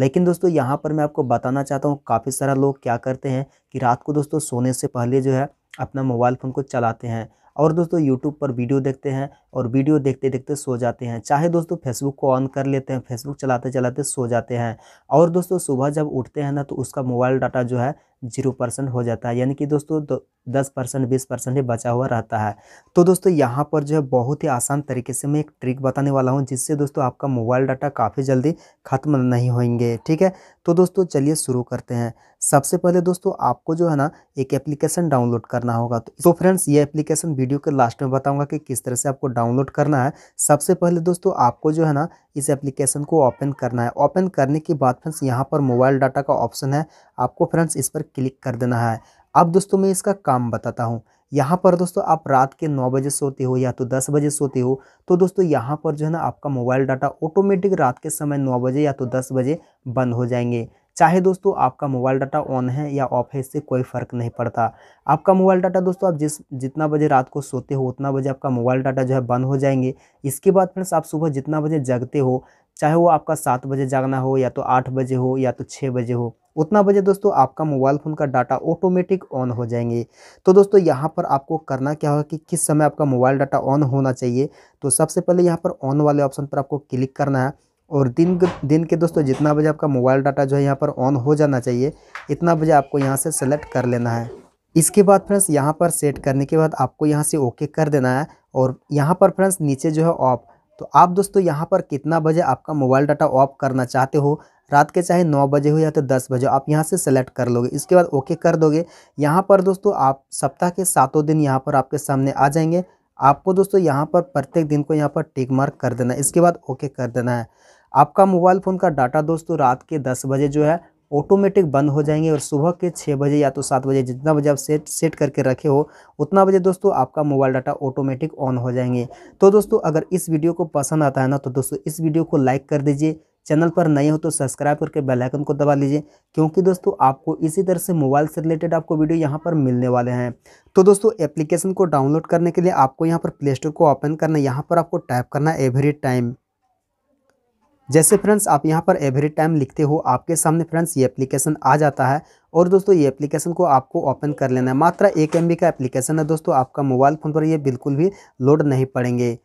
लेकिन दोस्तों यहाँ पर मैं आपको बताना चाहता हूँ काफ़ी सारा लोग क्या करते हैं कि रात को दोस्तों सोने से पहले जो है अपना मोबाइल फ़ोन को चलाते हैं और दोस्तों यूट्यूब पर वीडियो देखते हैं और वीडियो देखते देखते सो जाते हैं चाहे दोस्तों फेसबुक को ऑन कर लेते हैं फेसबुक चलाते चलाते सो जाते हैं और दोस्तों सुबह जब उठते हैं ना तो उसका मोबाइल डाटा जो है जीरो परसेंट हो जाता है यानी कि दोस्तों दस परसेंट बीस परसेंट ही बचा हुआ रहता है तो दोस्तों यहाँ पर जो है बहुत ही आसान तरीके से मैं एक ट्रिक बताने वाला हूँ जिससे दोस्तों आपका मोबाइल डाटा काफ़ी जल्दी ख़त्म नहीं होंगे ठीक है तो दोस्तों चलिए शुरू करते हैं सबसे पहले दोस्तों आपको जो है ना एक एप्लीकेशन डाउनलोड करना होगा तो, तो फ्रेंड्स ये एप्लीकेशन वीडियो के लास्ट में बताऊँगा कि किस तरह से आपको डाउनलोड करना है सबसे पहले दोस्तों आपको जो है ना इस एप्लीकेशन को ओपन करना है ओपन करने के बाद फ्रेंड्स यहाँ पर मोबाइल डाटा का ऑप्शन है आपको फ्रेंड्स इस पर क्लिक कर देना है अब दोस्तों मैं इसका काम बताता हूँ यहाँ पर दोस्तों आप रात के नौ बजे सोते हो या तो दस बजे सोते हो तो दोस्तों यहाँ पर जो है ना आपका मोबाइल डाटा ऑटोमेटिक रात के समय नौ बजे या तो दस बजे बंद हो जाएंगे चाहे दोस्तों आपका मोबाइल डाटा ऑन है या ऑफ है इससे कोई फ़र्क नहीं पड़ता आपका मोबाइल डाटा दोस्तों आप जिस जितना बजे रात को सोते हो उतना बजे आपका मोबाइल डाटा जो है बंद हो जाएंगे इसके बाद फ्रेंड्स आप सुबह जितना बजे जगते हो चाहे वो आपका सात बजे जागना हो या तो आठ बजे हो या तो छः बजे हो उतना बजे दोस्तों आपका मोबाइल फ़ोन का डाटा ऑटोमेटिक ऑन हो जाएंगे तो दोस्तों यहाँ पर आपको करना क्या होगा कि किस समय आपका मोबाइल डाटा ऑन होना चाहिए तो सबसे पहले यहाँ पर ऑन वाले ऑप्शन पर आपको क्लिक करना है और दिन दिन के दोस्तों जितना बजे आपका मोबाइल डाटा जो है यहाँ पर ऑन हो जाना चाहिए इतना बजे आपको यहाँ से सेलेक्ट कर लेना है इसके बाद फ्रेंड्स यहाँ पर सेट करने के बाद आपको यहाँ से ओके कर देना है और यहाँ पर फ्रेंड्स नीचे जो है ऑफ तो आप दोस्तों यहाँ पर कितना बजे आपका मोबाइल डाटा ऑफ करना चाहते हो रात के चाहे नौ बजे हो या तो दस बजे आप यहाँ से सेलेक्ट कर लोगे इसके बाद ओके कर दोगे यहाँ पर दोस्तों आप सप्ताह के सातों दिन यहाँ पर आपके सामने आ जाएंगे आपको दोस्तों यहाँ पर प्रत्येक दिन को यहाँ पर टिक मार्क कर देना है इसके बाद ओके कर देना है आपका मोबाइल फ़ोन का डाटा दोस्तों रात के दस बजे जो है ऑटोमेटिक बंद हो जाएंगे और सुबह के छः बजे या तो सात बजे जितना बजे आप सेट सेट करके रखे हो उतना बजे दोस्तों आपका मोबाइल डाटा ऑटोमेटिक ऑन हो जाएंगे तो दोस्तों अगर इस वीडियो को पसंद आता है ना तो दोस्तों इस वीडियो को लाइक कर दीजिए चैनल पर नए हो तो सब्सक्राइब करके बेल आइकन को दबा लीजिए क्योंकि दोस्तों आपको इसी तरह से मोबाइल से रिलेटेड आपको वीडियो यहाँ पर मिलने वाले हैं तो दोस्तों एप्लीकेशन को डाउनलोड करने के लिए आपको यहाँ पर प्ले स्टोर को ओपन करना यहाँ पर आपको टाइप करना एवरी टाइम जैसे फ्रेंड्स आप यहाँ पर एवरी टाइम लिखते हो आपके सामने फ्रेंड्स ये एप्लीकेशन आ जाता है और दोस्तों ये एप्लीकेशन को आपको ओपन कर लेना है मात्र एक एम का एप्लीकेशन है दोस्तों आपका मोबाइल फ़ोन पर ये बिल्कुल भी लोड नहीं पड़ेंगे